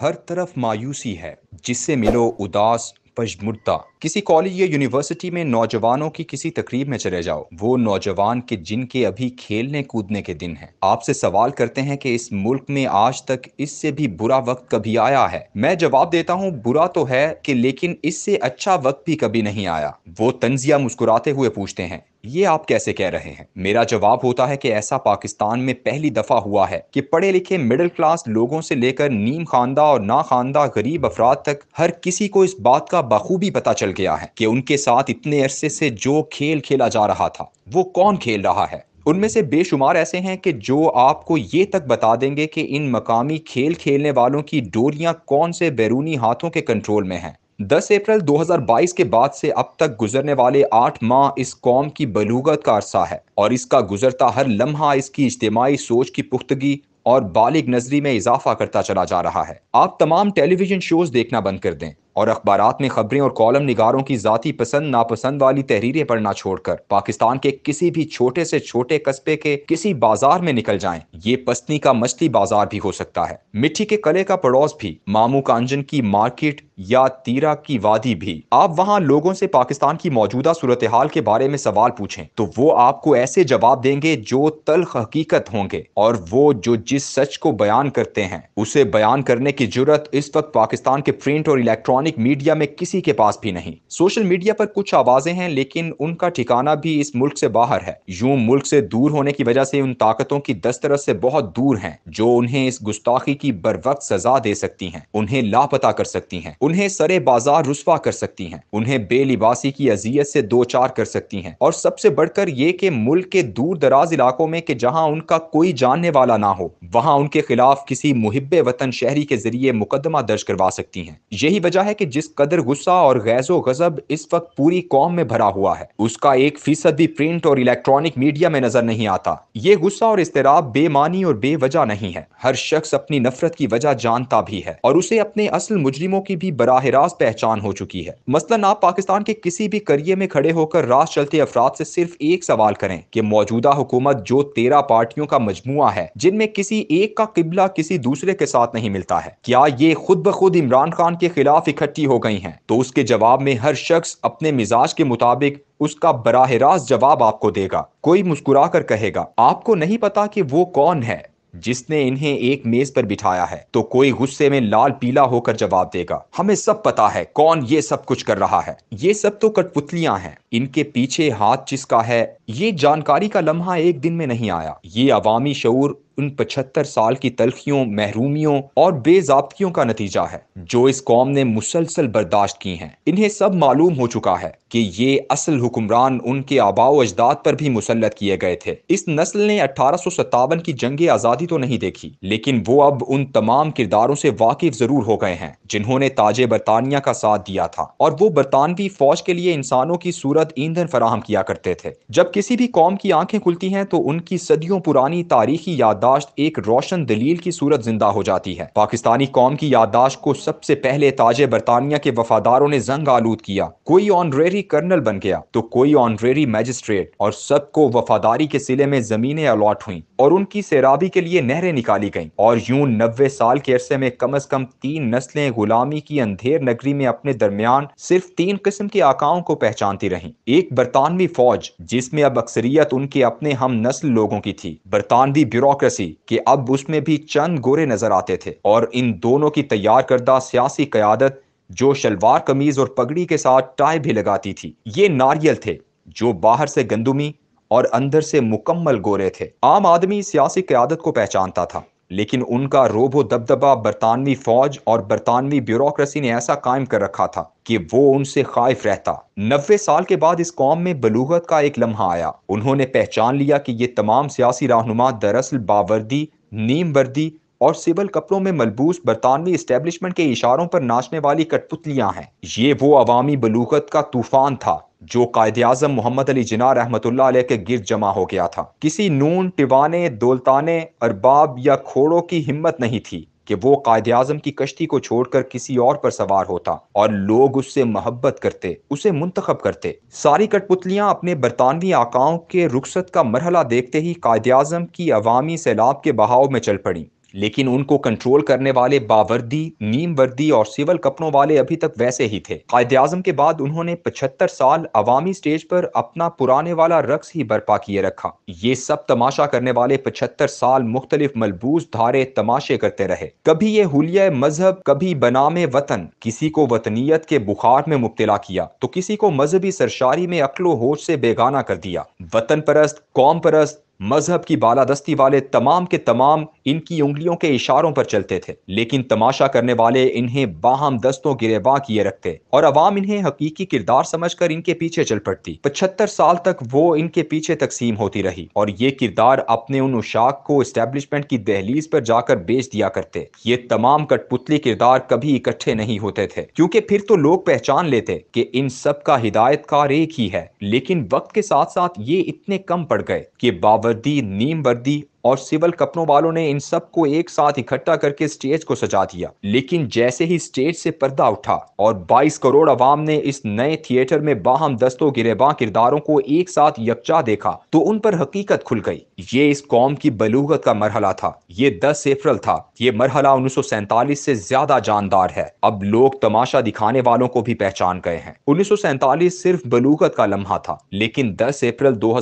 हर तरफ मायूसी है जिससे मिलो उदास पजमुर्दा किसी कॉलेज या यूनिवर्सिटी में नौजवानों की किसी तकरीब में चले जाओ वो नौजवान के जिनके अभी खेलने कूदने के दिन हैं आपसे सवाल करते हैं कि इस मुल्क में आज तक इससे भी बुरा वक्त कभी आया है मैं जवाब देता हूँ बुरा तो है कि लेकिन इससे अच्छा वक्त भी कभी नहीं आया वो तंजिया मुस्कुराते हुए पूछते हैं ये आप कैसे कह रहे हैं मेरा जवाब होता है कि ऐसा पाकिस्तान में पहली दफा हुआ है कि पढ़े लिखे मिडिल क्लास लोगों से लेकर नीम खानदा और ना खानदा गरीब अफराद तक हर किसी को इस बात का बखूबी पता चल गया है कि उनके साथ इतने अरसे से जो खेल खेला जा रहा था वो कौन खेल रहा है उनमें से बेशुमार ऐसे हैं कि जो आपको ये तक बता देंगे कि इन मकामी खेल खेलने वालों की डोरियां कौन से बैरूनी हाथों के कंट्रोल में हैं 10 अप्रैल 2022 के बाद से अब तक गुजरने वाले आठ माह इस कौम की बलूगत का अरसा है और इसका गुजरता हर लम्हा इसकी इज्तमाही सोच की पुख्तगी और बालिग नजरी में इजाफा करता चला जा रहा है आप तमाम टेलीविजन शोज देखना बंद कर दें और अखबार में खबरें और कॉलम निगारों की ज़ाती पसंद नापसंद वाली तहरीरें पढ़ना छोड़कर पाकिस्तान के किसी भी छोटे से छोटे कस्बे के किसी बाजार में निकल जाएं ये पस्ती का मछली बाजार भी हो सकता है मिट्टी के कले का पड़ोस भी मामू कांजन की मार्केट या तीरा की वादी भी आप वहाँ लोगों से पाकिस्तान की मौजूदा सूरत हाल के बारे में सवाल पूछें तो वो आपको ऐसे जवाब देंगे जो तलख हकीकत होंगे और वो जो जिस सच को बयान करते हैं उसे बयान करने की जरूरत इस वक्त पाकिस्तान के प्रिंट और इलेक्ट्रॉनिक इलेक्ट्रॉनिक मीडिया में किसी के पास भी नहीं सोशल मीडिया पर कुछ आवाजें हैं लेकिन उनका ठिकाना भी इस मुल्क से बाहर है यूं मुल्क से दूर होने की वजह से उन ताकतों की दस्तरस से बहुत दूर हैं जो उन्हें इस गुस्ताखी की बर वक्त सजा दे सकती हैं उन्हें लापता कर सकती हैं उन्हें सरे बाजार रुसवा कर सकती हैं उन्हें बेलिबासी की अजियत से दो चार कर सकती हैं और सबसे बढ़कर ये कि मुल्क के दूर दराज इलाकों में कि जहां उनका कोई जानने वाला ना हो वहां उनके खिलाफ किसी मुहिब वतन शहरी के जरिए मुकदमा दर्ज करवा सकती हैं यही वजह है कि जिस कदर गुस्सा और गैजो गजब इस वक्त पूरी कौम में भरा हुआ है उसका एक फीसद भी प्रिंट और इलेक्ट्रॉनिक मीडिया में नजर नहीं आता ये गुस्सा और इसतराब बेमानी और बेवजह नहीं है हर शख्स अपनी नफरत की वजह जानता भी है और उसे अपने असल मुजरिमों की भी बराह रास्त पहचान हो चुकी है मसलन आप पाकिस्तान के किसी भी करिए में खड़े होकर रास्त चलते अफराद ऐसी सिर्फ एक सवाल करें की मौजूदा हुकूमत जो तेरह पार्टियों का मजमू है जिनमें किसी एक का किबला किसी दूसरे के साथ नहीं मिलता है क्या ये खुद ब खुद इमरान खान के खिलाफ इकट्ठी हो गई हैं तो उसके जवाब में हर शख्स अपने मिजाज के मुताबिक उसका बराह रास्त जवाब आपको देगा कोई मुस्कुरा कर कहेगा आपको नहीं पता कि वो कौन है जिसने इन्हें एक मेज पर बिठाया है तो कोई गुस्से में लाल पीला होकर जवाब देगा हमें सब पता है कौन ये सब कुछ कर रहा है ये सब तो कठपुतलियां हैं इनके पीछे हाथ जिसका है ये जानकारी का लम्हा एक दिन में नहीं आया ये अवामी शूर उन पचहत्तर साल की तलखियों महरूमियों और बेजाबतियों का नतीजा है जो इस कौम ने मुसलसल बर्दाश्त की हैं इन्हें सब मालूम हो चुका है कि ये असल हुक्मरान उनके आबाओ अजदाद पर भी मुसलत किए गए थे इस नस्ल ने अठारह की जंग आज़ादी तो नहीं देखी लेकिन वो अब उन तमाम किरदारों से वाकिफ जरूर हो गए हैं जिन्होंने ताजे बरतानिया का साथ दिया था और वो बरतानवी फौज के लिए इंसानों की सूरत ईंधन फराहम किया करते थे जब किसी भी कौम की आंखें खुलती हैं तो उनकी सदियों पुरानी तारीखी याददाश्त याददाश्त एक रोशन दलील की सूरत जिंदा हो जाती है पाकिस्तानी कौम की याददाश्त को सबसे पहले ताजे बरतानिया के वफादारों ने जंग आलूद किया कोई ऑनरेरी कर्नल बन गया तो कोई ऑनरेरी मैजिस्ट्रेट और सबको वफादारी के सिले में जमीने अलॉट हुई और उनकी सैराबी के लिए नहरें निकाली गयी और यूं नब्बे साल के अरसे में कम अज कम तीन नस्लें गुलामी की अंधेर नगरी में अपने दरमियान सिर्फ तीन किस्म के आकाओं को पहचानती रही एक बरतानवी फौज जिसमें अब अक्सरियत उनके अपने हम नस्ल लोगों की थी बरतानवी ब्यूरोक्रेसी सी कि अब उसमें भी चंद गोरे नजर आते थे और इन दोनों की तैयार करदा सियासी क्यादत जो शलवार कमीज और पगड़ी के साथ टाई भी लगाती थी ये नारियल थे जो बाहर से गंदुमी और अंदर से मुकम्मल गोरे थे आम आदमी सियासी क्यादत को पहचानता था लेकिन उनका रोबो दबदबा बरतानवी फौज और बरतानवी ब्यूरोक्रेसी ने ऐसा कायम कर रखा था कि वो उनसे खाइफ रहता नब्बे साल के बाद इस कौम में बलूगत का एक लम्हा आया उन्होंने पहचान लिया कि ये तमाम सियासी रहनुमा दरअसल बावर्दी नीम वर्दी और सिविल कपड़ों में मलबूस बरतानवी इस्टेब्लिशमेंट के इशारों पर नाचने वाली कठपुतलियां हैं ये वो अवामी बलूगत का तूफान था जो कायद अजम मोहम्मद अली जिना रहमत के गिर जमा हो गया था किसी नून टिवाने दौलताने अरबाब या खोड़ों की हिम्मत नहीं थी कि वो कायद अजम की कश्ती को छोड़कर किसी और पर सवार होता और लोग उससे मोहब्बत करते उसे मुंतखब करते सारी कठपुतलियां अपने बरतानवी आकाओं के रुखसत का मरहला देखते ही कायद अजम की अवामी सैलाब के बहाव में चल पड़ी लेकिन उनको कंट्रोल करने वाले बावर्दी नीम वर्दी और सिवल कपड़ों वाले अभी तक वैसे ही थे कायद आजम के बाद उन्होंने 75 साल अवामी स्टेज पर अपना पुराने वाला रक्स ही बर्पा किए रखा ये सब तमाशा करने वाले 75 साल मुख्तलिफ मलबूस धारे तमाशे करते रहे कभी ये हुलिया मजहब कभी बनाम वतन किसी को वतनीत के बुखार में मुब्तला किया तो किसी को मजहबी सरशारी में अकलो होश से बेगाना कर दिया वतन परस्त कौम परस्त मजहब की बालादस्ती वाले तमाम के तमाम इनकी उंगलियों के इशारों पर चलते थे लेकिन तमाशा करने वाले इन्हें बाहम दस्तों गिरेबा किए रखते और अवाम इन्हें हकीकी किरदार समझ कर इनके पीछे चल पड़ती पचहत्तर साल तक वो इनके पीछे तकसीम होती रही और ये किरदार अपने उन उशाक को इस्टेब्लिशमेंट की दहलीज पर जाकर बेच दिया करते ये तमाम कठपुतली किरदार कभी इकट्ठे नहीं होते थे क्योंकि फिर तो लोग पहचान लेते कि इन सब का हिदायतकार एक ही है लेकिन वक्त के साथ साथ ये इतने कम पड़ गए कि बावर The neem verdi, और सिविल कपड़ों वालों ने इन सब को एक साथ इकट्ठा करके स्टेज को सजा दिया लेकिन जैसे ही स्टेज से पर्दा उठा और 22 करोड़ अवाम ने इस नए थिएटर में बाहम दस्तों गिरेबा किरदारों को एक साथ यकचा देखा तो उन पर हकीकत खुल गई ये इस कौम की बलूगत का मरहला था ये दस अप्रैल था ये मरहला उन्नीस से ज्यादा जानदार है अब लोग तमाशा दिखाने वालों को भी पहचान गए हैं उन्नीस सिर्फ बलूगत का लम्हा था लेकिन दस अप्रैल दो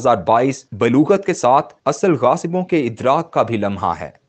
बलूगत के साथ असल गासिबों के इदराक का भी लम्हा है